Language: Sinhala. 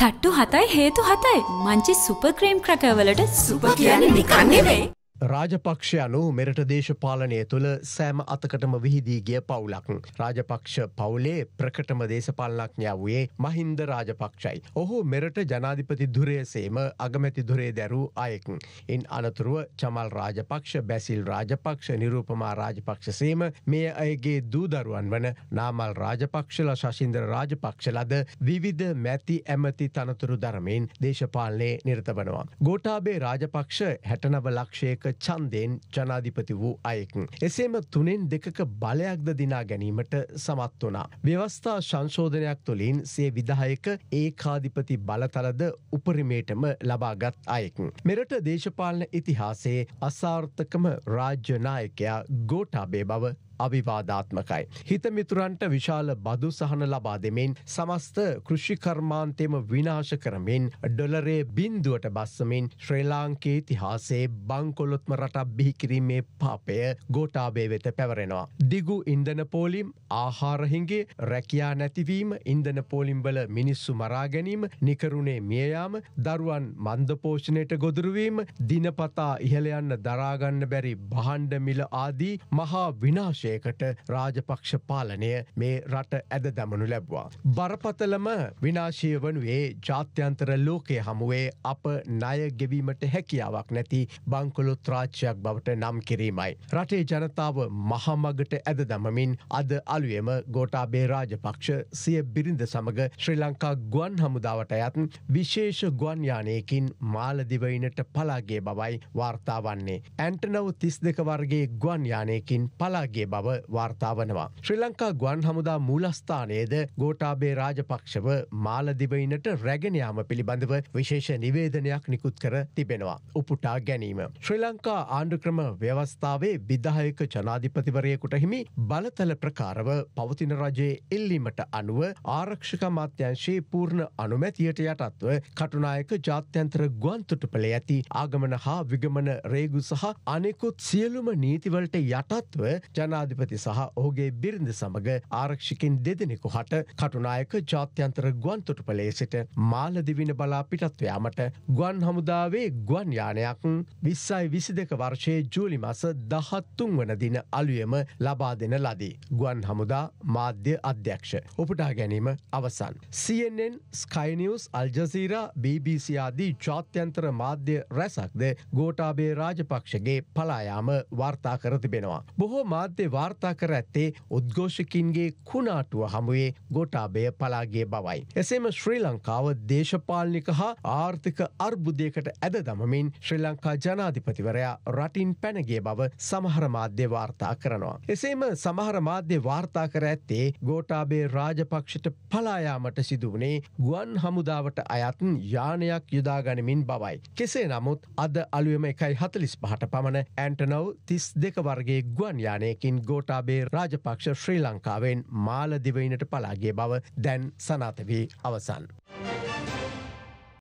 තට්ටු හතයි හේතු හතයි මංචි සුප ක්‍රීම් ක්‍රකවලට සුප කියන්නේ නිකන්නෙවෙයි රාජපක්ෂයනු මෙරට දේශපාලනය තුළ සෑම අතකටම විහිදීගිය පවුලක්. රාජපක්ෂ පවුලේ ප්‍රකටම දේශපාලනඥා වයේ මහින්ද රාජපක්ෂයි. ඔහු මෙරට ජනාධිපති දුරේසේම අගමැති දුරේ දැරූ අයෙකන්. ඉන් අනතුරුව චමල් රාජපක්ෂ බැසිල් රාජපක්ෂ නිරූපමා රාජපක්ෂසේම මේ අයගේ දූදරුවන් වන නාමල් රාජපක්ෂල ශසින්දර රාජපක්ෂලද විවිධ මැති ඇමති තනතුරු දරමින් දේශපාලනය නිර්තබනවා. ගෝටාබේ රාජපක්ෂ හැටනව ලක්ෂයක ඡන්දයෙන් ජනාධිපති වූ අයෙකු. එසේම තුනෙන් දෙකක බලයක්ද දිනා ගැනීමට සමත් වනා. ව්‍යවස්ථා සංශෝධනයක් තුළින් සේ විදායක ඒකාධිපති බලතලද උපරිමේටම ලබාගත් අයෙකු. මෙරට දේශපාලන ඉතිහාසේ අසාර්ථකම රාජ්‍යනායකයා ගෝටාබේ බව අවිවාධාත්මකයි. හිතමිතුරන්ට විශාල බදු සහන ලබා දෙමින් සමස්ත කෘෂිකර්මාන්තයම විනාශ කරමින් ඩොලරේ බින්දුවට බස්සමින් ශ්‍රී ලාංකේ තිහාසේ බංකොලොත්ම රටක් බිහිකිරීමේ පාපය ගෝටාබේ වෙත පැවරෙනවා. දිගු ඉන්දන පෝලිම් ආහාරහිගේ රැකයා නැතිවීම ඉන්දන පෝලිම්බල මිනිස්සු මරාගැනීම නිකරුණේ මියයාම දරුවන් මන්දපෝෂණයට ගොදුරුවීම දිනපතා ඉහළයන්න දරාගන්න බැරි බහන්්ඩමිල ආදී මහා විනාශය අංශයකට රාජපක්ෂ පාලනය මේ රට ඇද දැමනු ලැබ්වා. බරපතලම විනාශය වනුවේ ජාත්‍යන්තර ලෝකය හමුවේ අප ණය ගෙවීමට හැකියාවක් නැති බංකොලොත් රාච්චයක් බවට නම් කිරීමයි. රටේ ජනතාව මහමගට ඇද දමමින් අද අලුයම ගෝටාබේ රාජපක්ෂ සිය බිරිඳ සමඟ ශ්‍රී ලංකා ගුවන් හමුදාවට අයත් විශේෂ ගුවන්යානයකින් මාලදිවයිනට පලාගේ බවයි වාර්තාවන්නේ. ඇන්ටනව තිස් දෙක වර්ගේ ගුවන්යානයකින් පලාගේ බව බව වාර්තාාවනවා. ශ්‍රී ලංකා ගුවන් හමුදා මූලස්ථානයේද ගෝටාබේ රාජපක්ෂව මාලදිවයිනට රැගෙනයාම පිළිබඳව විශේෂ නිවේදනයක් නිකුත් කර තිබෙනවා. උපුටා ගැනීම. ශ්‍රී ලංකා ආණ්ඩුක්‍රම ව්‍යවස්ථාවේ විදායක ජනාධිපතිවරයකුට හිමි බලතල ප්‍රකාරව පවතින රජයේ එල්ලීමට අනුව ආරක්ෂක මාත්‍යංශයේ පූර්ණ අනුමැතියට යටත්ව කටුනායක ජාත්‍යන්තර ගුවන්තුටුපළ ඇති ආගමන හා විගමන රේගු සහ අනෙකුත් සියලුම නීතිවලට යටත්ව ජනාධ ජනාධිපති සහ ඔහුගේ බිරිඳ සමඟ ආරක්ෂිකින් දෙදෙනෙකු හට කටුනායක ජාත්‍යන්තර ගුවන්තොටුපලේ සිට මාලදිවින බලා පිටත්වයාමට ගුවන් හමුදාවේ ගුවන් යානයක් විස්සයි විසි දෙක වර්ෂයේ ජූලි මස දහත්තුන් වන දින අලුයම ලබා දෙන ලදී. ගුවන් හමුදා මාධ්‍ය අධ්‍යක්ෂ. උපටා ගැනීම අවසන්. CNN ස්කයිනිියස් අල්ජසීරා BBC ආදී ජාත්‍යන්තර මාධ්‍ය රැසක්ද ගෝටාබේ රාජපක්ෂගේ පලායාම වාර්තා කර තිබෙනවා. බොහෝ මාධ්‍ය වාර්තා කර ඇත්තේ උද්ඝෝෂකින්ගේ කුණාටුව හමුවේ ගොටාබය පලාගේ බවයි. එසේම ශ්‍රී ලංකාව දේශපාලනික හා ආර්ථික අර්බුදයකට ඇද දමමින් ශ්‍රී ලංකා ජනාධිපතිවරයා රටින් පැනගේ බව සමහර මාධ්‍ය වාර්තා කරනවා. එසේම සමහර මාධ්‍ය වාර්තා කර ඇත්තේ ගෝටාබේ රාජපක්ෂට පලායාමට සිදුවනේ ගුවන් හමුදාවට අයත්න් යානයක් යුදාගනිමින් බවයි. කෙසේ නමුත් අද අලුවම එකයි හතලිස් පහට පමණ ඇන්ටනව් තිස් දෙක වර්ගේ ගුවන් යානයකින් ගෝටාබේ රාජපක්ෂ ශ්‍රී ලංකාවෙන් මාලදිවයිනට පලාගේ බව දැන් සනාතවී අවසන්.